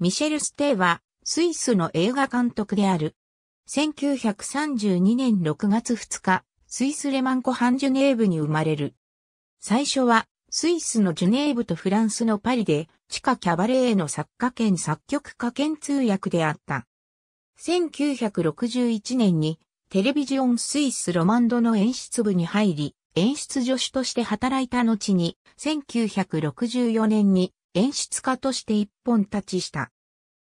ミシェル・ステイは、スイスの映画監督である。1932年6月2日、スイスレマンコハンジュネーブに生まれる。最初は、スイスのジュネーブとフランスのパリで、地下キャバレーの作家兼作曲家兼通訳であった。1961年に、テレビジオンスイスロマンドの演出部に入り、演出助手として働いた後に、1964年に演出家として一本立ちした。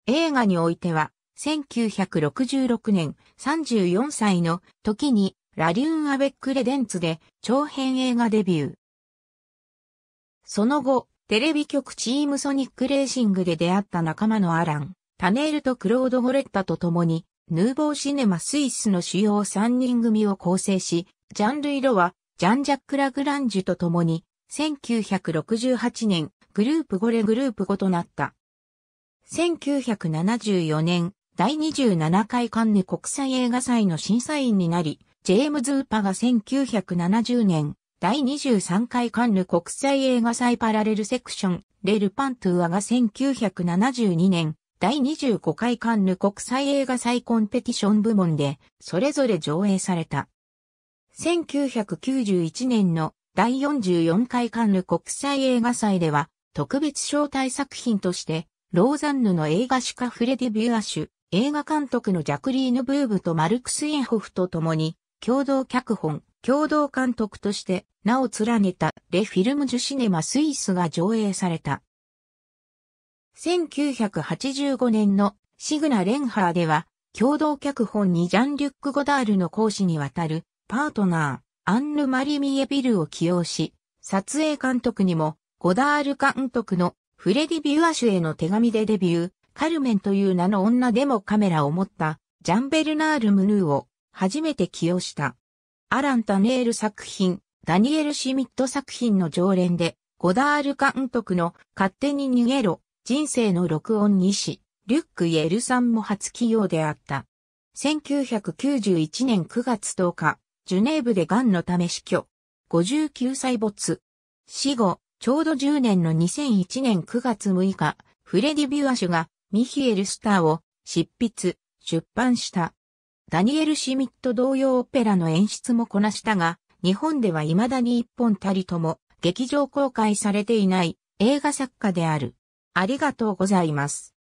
映画においては、1966年34歳の時にラリューン・アベック・レデンツで長編映画デビュー。その後、テレビ局チームソニックレーシングで出会った仲間のアラン、タネールとクロード・ゴレッタと共に、ヌーボーシネマスイスの主要3人組を構成し、ジャンル色はジャン・ジャック・ラグランジュと共に1968年、グループ5レグループ5となった。1974年、第27回カンヌ国際映画祭の審査員になり、ジェームズ・ウーパが1970年、第23回カンヌ国際映画祭パラレルセクション、レル・パントゥーアが1972年、第25回カンヌ国際映画祭コンペティション部門で、それぞれ上映された。1991年の第44回カンヌ国際映画祭では、特別招待作品として、ローザンヌの映画主家フレディ・ビュアシュ、映画監督のジャクリーヌ・ブーブとマルクス・インホフと共に、共同脚本、共同監督として名を連ねたレ・フィルム・ジュ・シネマ・スイスが上映された。1985年のシグナ・レンハーでは、共同脚本にジャン・リュック・ゴダールの講師にわたるパートナー、アンヌ・マリ・ミエビルを起用し、撮影監督にも、ゴダール監督のフレディ・ビュアシュへの手紙でデビュー、カルメンという名の女でもカメラを持ったジャンベルナール・ムヌーを初めて起用した。アラン・タネール作品、ダニエル・シミット作品の常連で、ゴダール監督の勝手に逃げろ、人生の録音にし、リュック・イエルさんも初起用であった。1991年9月10日、ジュネーブで癌のため死去。59歳没。死後、ちょうど10年の2001年9月6日、フレディ・ビュアシュがミヒエル・スターを執筆、出版した。ダニエル・シミット同様オペラの演出もこなしたが、日本では未だに一本たりとも劇場公開されていない映画作家である。ありがとうございます。